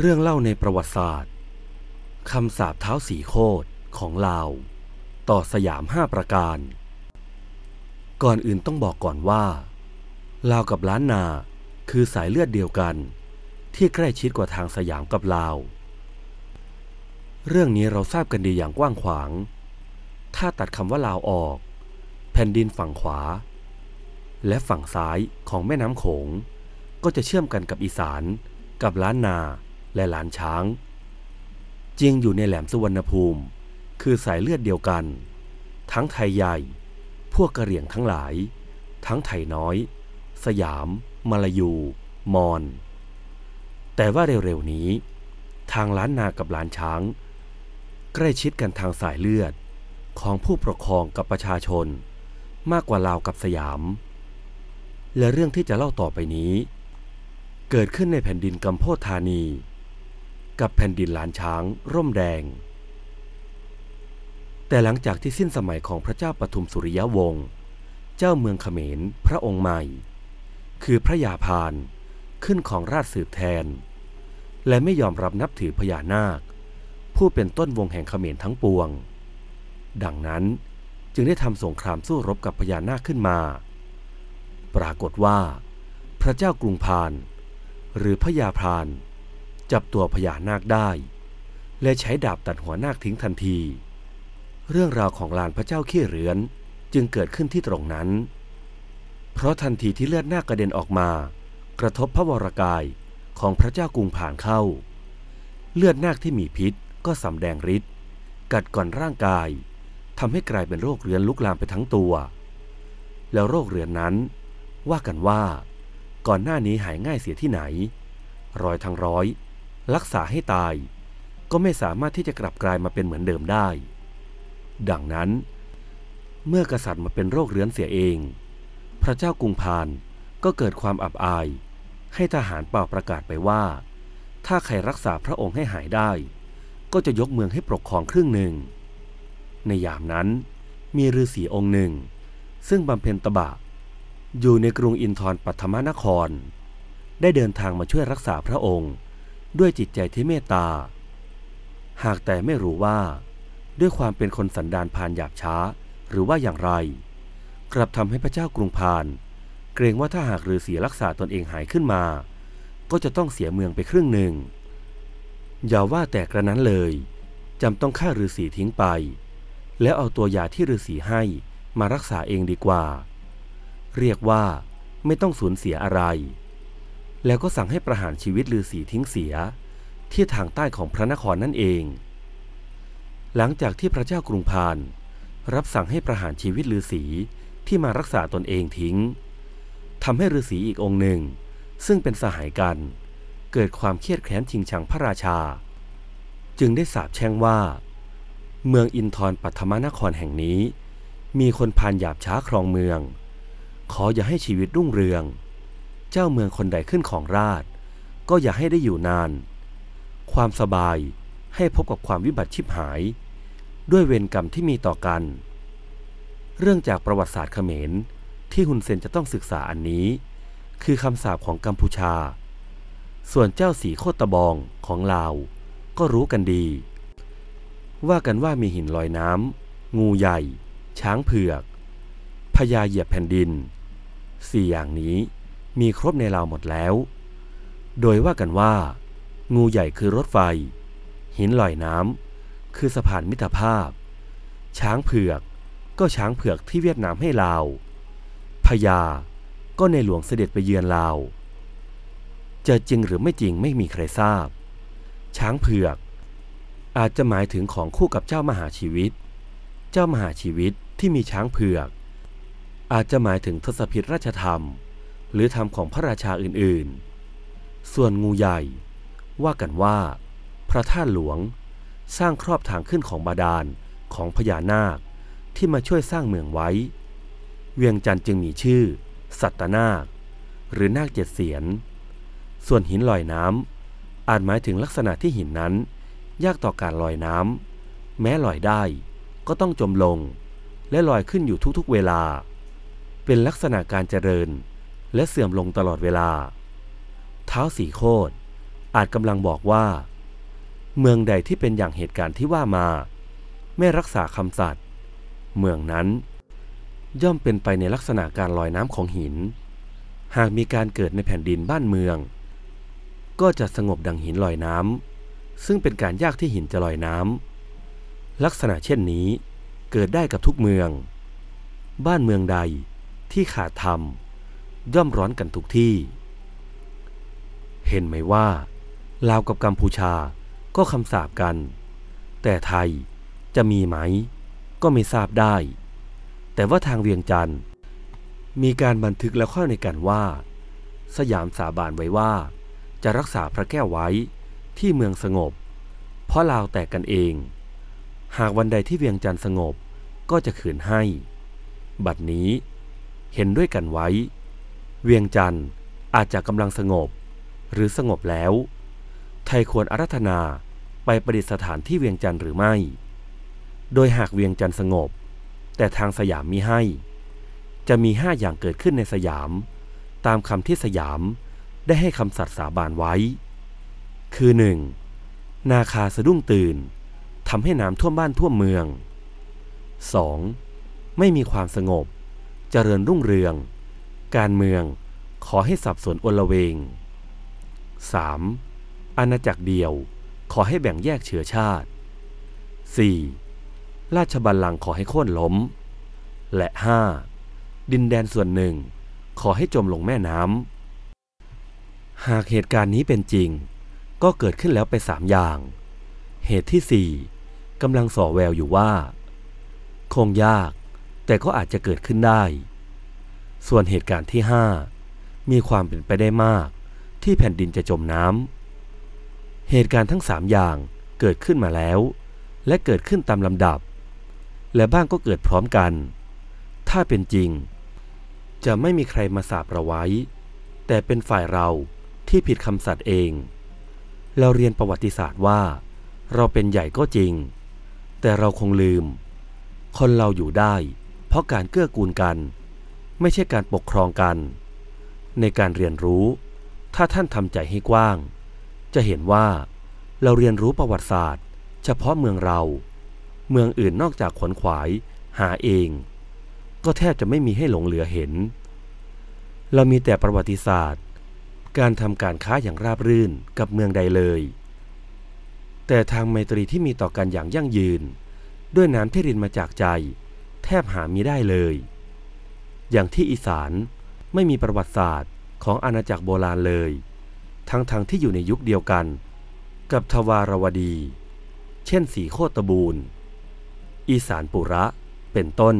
เรื่องเล่าในประวัติศาสตร์คำสาบเท้าสีโคตของลาว ต่อสยามห้าประการ ก่อนอื่นต้องบอกก่อนว่าลาวกับล้านนาคือสายเลือดเดียวกัน ที่ใกล้ชิดกว่าทางสยามกับลาว เรื่องนี้เราทราบกันดีอย่างกว้างขวาง ถ้าตัดคำว่าลาวออก แผ่นดินฝั่งขวา และฝั่งซ้ายของแม่น้ำโขง ก็จะเชื่อมกันกับอีสานกับล้านนาและหลานช้างเจียงอยู่ในแหลมสุวรรณภูมิ คือสายเลือดเดียวกัน ทั้งไทยใหญ่ พวกกระเหรี่ยงทั้งหลาย ทั้งไทยน้อย สยามมาลายู มอน แต่ว่าเร็วๆนี้ ทางล้านนากับล้านช้าง ใกล้ชิดกันทางสายเลือดของผู้ปกครองกับประชาชน มากกว่าลาวกับสยาม และเรื่องที่จะเล่าต่อไปนี้ เกิดขึ้นในแผ่นดินกัมพูชานีกับแผ่นดินหลานช้างร่มแดง แต่หลังจากที่สิ้นสมัยของพระเจ้าปฐุมสุริยวงศ์ เจ้าเมืองเขมรพระองค์ใหม่ คือพระยาพานขึ้นของราชสืบแทน และไม่ยอมรับนับถือพญานาค ผู้เป็นต้นวงแห่งเขมรทั้งปวง ดังนั้นจึงได้ทำสงครามสู้รบกับพญานาคขึ้นมา ปรากฏว่า พระเจ้ากรุงพานหรือพระยาพานจับตัวพญานาคได้ และใช้ดาบตัดหัวนาคทิ้งทันที เรื่องราวของลานพระเจ้าขี้เรือนจึงเกิดขึ้นที่ตรงนั้น เพราะทันทีที่เลือดนาคกระเด็นออกมา กระทบพระวรกายของพระเจ้ากรุงผ่านเข้า เลือดนาคที่มีพิษก็สำแดงฤทธิ์กัดก่อนร่างกายทำให้กลายเป็นโรคเรื้อนลุกลามไปทั้งตัว แล้วโรคเรื้อนนั้นว่ากันว่า ก่อนหน้านี้หายง่ายเสียที่ไหน รอยทางร้อยรักษาให้ตายก็ไม่สามารถที่จะกลับกลายมาเป็นเหมือนเดิมได้ ดังนั้น เมื่อกษัตริย์มาเป็นโรคเรื้อนเสียเอง พระเจ้ากรุงพานก็เกิดความอับอาย ให้ทหารเป่าประกาศไปว่า ถ้าใครรักษาพระองค์ให้หายได้ ก็จะยกเมืองให้ปกครองครึ่งหนึ่ง ในยามนั้น มีฤาษีองค์หนึ่ง ซึ่ง บำเพ็ญตบะ อยู่ในกรุงอินทร์ปัทมนคร ได้เดินทางมาช่วยรักษาพระองค์ด้วยจิตใจที่เมตตา หากแต่ไม่รู้ว่า ด้วยความเป็นคนสันดานพานหยาบช้า หรือว่าอย่างไร กลับทำให้พระเจ้ากรุงพาน เกรงว่าถ้าหากฤาษีรักษาตนเองหายขึ้นมา ก็จะต้องเสียเมืองไปครึ่งหนึ่ง อย่าว่าแต่กระนั้นเลยจำต้องฆ่าฤาษีทิ้งไป แล้วเอาตัวยาที่ฤาษีให้มารักษาเองดีกว่า เรียกว่าไม่ต้องสูญเสียอะไรแล้วก็สั่งให้ประหารชีวิตฤาษีทิ้งเสีย ที่ทางใต้ของพระนครนั่นเอง หลังจากที่พระเจ้ากรุงพานรับสั่งให้ประหารชีวิตฤาษีที่มารักษาตนเองทิ้ง ทำให้ฤาษีอีกองค์หนึ่ง ซึ่งเป็นสหายกัน เกิดความเครียดแค้นชิงชังพระราชา จึงได้สาบแช่งว่า เมืองอินทร์ปัทมนครแห่งนี้ มีคนพานหยาบช้าครองเมือง ขออย่าให้ชีวิตรุ่งเรืองเจ้าเมืองคนใดขึ้นของราช ก็อย่าให้ได้อยู่นาน ความสบายให้พบกับความวิบัติชิบหาย ด้วยเวรกรรมที่มีต่อกัน เรื่องจากประวัติศาสตร์เขมรที่ฮุนเซนจะต้องศึกษาอันนี้ คือคำสาปของกัมพูชา ส่วนเจ้าสีโคตบองของลาวก็รู้กันดี ว่ากันว่ามีหินลอยน้ำงูใหญ่ ช้างเผือก พญาเหยียบแผ่นดินสี่อย่างนี้มีครบในลาวหมดแล้ว โดยว่ากันว่า งูใหญ่คือรถไฟ หินลอยน้ำคือสะพานมิตรภาพ ช้างเผือก ก็ช้างเผือกที่เวียดนามให้ลาวพญาก็ในหลวงเสด็จไปเยือนลาวจะจริงหรือไม่จริงไม่มีใครทราบ ช้างเผือก อาจจะหมายถึงของคู่กับเจ้ามหาชีวิต เจ้ามหาชีวิตที่มีช้างเผือก อาจจะหมายถึงทศพิธราชธรรมหรือธรรมของพระราชาอื่นๆ ส่วนงูใหญ่ ว่ากันว่า พระท่านหลวง สร้างครอบทางขึ้นของบาดาลของพญานาคที่มาช่วยสร้างเมืองไว้ เวียงจันทร์จึงมีชื่อ สัตนาค หรือนาคเจ็ดเสียนส่วนหินลอยน้ำอาจหมายถึงลักษณะที่หินนั้น ยากต่อการลอยน้ำแม้ลอยได้ก็ต้องจมลง และลอยขึ้นอยู่ทุกๆเวลา เป็นลักษณะการเจริญและเสื่อมลงตลอดเวลา เท้าสีโคดอาจกำลังบอกว่า เมืองใดที่เป็นอย่างเหตุการณ์ที่ว่ามา ไม่รักษาคำสัตย์เมืองนั้น ย่อมเป็นไปในลักษณะการลอยน้ำของหิน หากมีการเกิดในแผ่นดินบ้านเมือง ก็จะสงบดังหินลอยน้ำซึ่งเป็นการยากที่หินจะลอยน้ำลักษณะเช่นนี้ เกิดได้กับทุกเมือง บ้านเมืองใดที่ขาดธรรมย่อมร้อนกันทุกที่ เห็นไหมว่า ลาวกับกัมพูชาก็คำสาบกัน แต่ไทยจะมีไหมก็ไม่ทราบได้ แต่ว่าทางเวียงจันทร์มีการบันทึกและข้อในการว่า สยามสาบานไว้ว่า จะรักษาพระแก้วไว้ที่เมืองสงบ เพราะลาวแตกกันเอง หากวันใดที่เวียงจันทร์สงบก็จะขืนให้ บัดนี้เห็นด้วยกันไว้เวียงจันทร์อาจจะกำลังสงบหรือสงบแล้ว ไทยควรอารัธนาไปประดิษฐานที่เวียงจันทร์หรือไม่ โดยหากเวียงจันทร์สงบแต่ทางสยามมีให้ จะมีห้าอย่างเกิดขึ้นในสยาม ตามคำที่สยามได้ให้คำสัตย์สาบานไว้ คือ 1. นาคาสะดุ้งตื่นทำให้น้ำท่วมบ้านท่วมเมือง 2. ไม่มีความสงบจเจริญรุ่งเรืองการเมืองขอให้สับสนอลเวง 3. อาณาจักรเดียวขอให้แบ่งแยกเชื้อชาติ 4. ราชบัลลังก์ขอให้โค่นล้ม และ 5. ดินแดนส่วนหนึ่งขอให้จมลงแม่น้ำ หากเหตุการณ์นี้เป็นจริงก็เกิดขึ้นแล้วไปสามอย่าง เหตุที่ 4. กำลังส่อแววอยู่ว่า คงยากแต่ก็อาจจะเกิดขึ้นได้ส่วนเหตุการณ์ที่ 5 มีความเป็นไปได้มากที่แผ่นดินจะจมน้ำเหตุการณ์ทั้ง3อย่างเกิดขึ้นมาแล้ว และเกิดขึ้นตามลำดับ และบ้างก็เกิดพร้อมกัน ถ้าเป็นจริง จะไม่มีใครมาสาบเราไว้ แต่เป็นฝ่ายเราที่ผิดคำสัตย์เอง เราเรียนประวัติศาสตร์ว่า เราเป็นใหญ่ก็จริง แต่เราคงลืม คนเราอยู่ได้ เพราะการเกื้อกูลกันไม่ใช่การปกครองกัน ในการเรียนรู้ถ้าท่านทำใจให้กว้าง จะเห็นว่าเราเรียนรู้ประวัติศาสตร์ เฉพาะเมืองเรา เมืองอื่นนอกจากขวนขวาย หาเอง ก็แทบจะไม่มีให้หลงเหลือเห็น เรามีแต่ประวัติศาสตร์ การทำการค้าอย่างราบรื่นกับเมืองใดเลย แต่ทางไมตรีที่มีต่อกันอย่างยั่งยืน ด้วยน้ำที่รินมาจากใจ แทบหามีได้เลยอย่างที่อีสานไม่มีประวัติศาสตร์ของอาณาจักรโบราณเลย ทั้งๆทที่อยู่ในยุคเดียวกัน กับทวารวดี เช่นสีโคตบูรณ์อีสานปุระเป็นต้น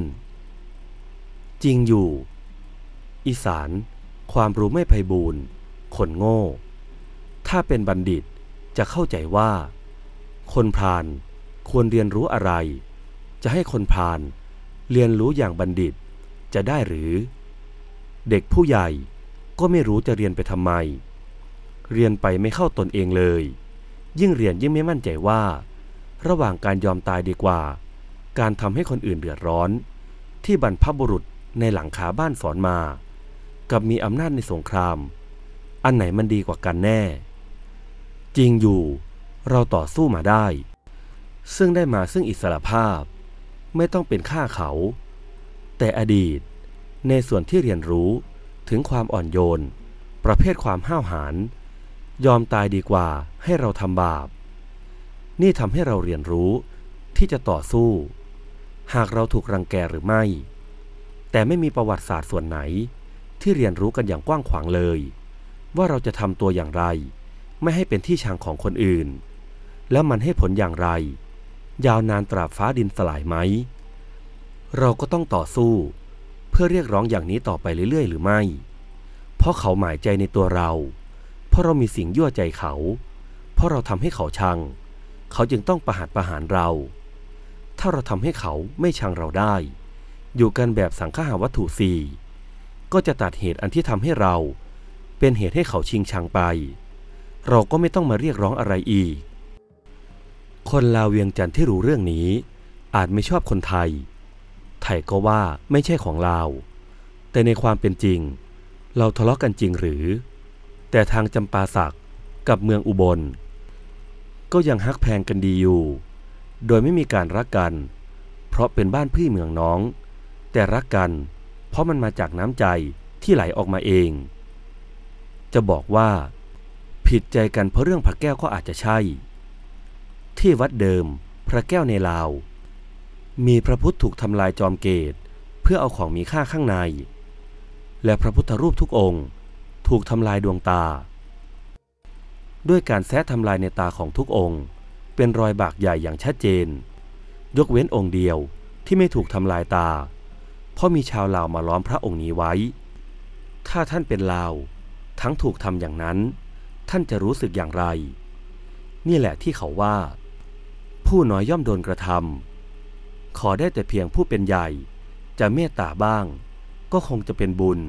จริงอยู่ อีสานความรู้ไม่ไพบูรณ์คนโง่ ถ้าเป็นบัณฑิตจะเข้าใจว่า คนพานควรเรียนรู้อะไร จะให้คนพานเรียนรู้อย่างบัณฑิตจะได้หรือ เด็กผู้ใหญ่ก็ไม่รู้จะเรียนไปทำไม เรียนไปไม่เข้าตนเองเลย ยิ่งเรียนยิ่งไม่มั่นใจว่า ระหว่างการยอมตายดีกว่า การทำให้คนอื่นเดือดร้อนที่บรรพบุรุษในหลังคาบ้านสอนมา กับมีอำนาจในสงคราม อันไหนมันดีกว่ากันแน่ จริงอยู่เราต่อสู้มาได้ ซึ่งได้มาซึ่งอิสรภาพไม่ต้องเป็นข้าเขาแต่อดีตในส่วนที่เรียนรู้ถึงความอ่อนโยน ประเภทความห้าวหาญยอมตายดีกว่าให้เราทำบาป นี่ทำให้เราเรียนรู้ที่จะต่อสู้ หากเราถูกรังแกหรือไม่ แต่ไม่มีประวัติศาสตร์ส่วนไหน ที่เรียนรู้กันอย่างกว้างขวางเลย ว่าเราจะทำตัวอย่างไร ไม่ให้เป็นที่ชังของคนอื่น และมันให้ผลอย่างไร ยาวนานตราบฟ้าดินสลายไหมเราก็ต้องต่อสู้ เพื่อเรียกร้องอย่างนี้ต่อไปเรื่อยๆ หรือไม่ เพราะเขาหมายใจในตัวเรา เพราะเรามีสิ่งยั่วใจเขา เพราะเราทำให้เขาชัง เขาจึงต้องประหารประหารเรา ถ้าเราทำให้เขาไม่ชังเราได้ อยู่กันแบบสังฆาวัตถุสี่ ก็จะตัดเหตุอันที่ทำให้เรา เป็นเหตุให้เขาชิงชังไป เราก็ไม่ต้องมาเรียกร้องอะไรอีก คนลาวเวียงจันทร์ที่รู้เรื่องนี้ อาจไม่ชอบคนไทยไทยก็ว่าไม่ใช่ของเรา แต่ในความเป็นจริง เราทะเลาะกกันจริงหรือ แต่ทางจำปาสักกับเมืองอุบล ก็ยังฮักแพงกันดีอยู่ โดยไม่มีการรักกัน เพราะเป็นบ้านพี่เมืองน้อง แต่รักกันเพราะมันมาจากน้ำใจที่ไหลออกมาเอง จะบอกว่า ผิดใจกันเพราะเรื่องพระแก้วก็อาจจะใช่ ที่วัดเดิมพระแก้วในลาวมีพระพุทธถูกทำลายจอมเกตเพื่อเอาของมีค่าข้างใน และพระพุทธรูปทุกองค์ ถูกทำลายดวงตา ด้วยการแซะทำลายในตาของทุกองค์ เป็นรอยบากใหญ่อย่างชัดเจน ยกเว้นองค์เดียวที่ไม่ถูกทำลายตา เพราะมีชาวลาวมาล้อมพระองค์นี้ไว้ถ้าท่านเป็นลาว ทั้งถูกทำอย่างนั้น ท่านจะรู้สึกอย่างไร นี่แหละที่เขาว่า ผู้น้อยย่อมโดนกระทำขอได้แต่เพียงผู้เป็นใหญ่ จะเมตตาบ้าง ก็คงจะเป็นบุญ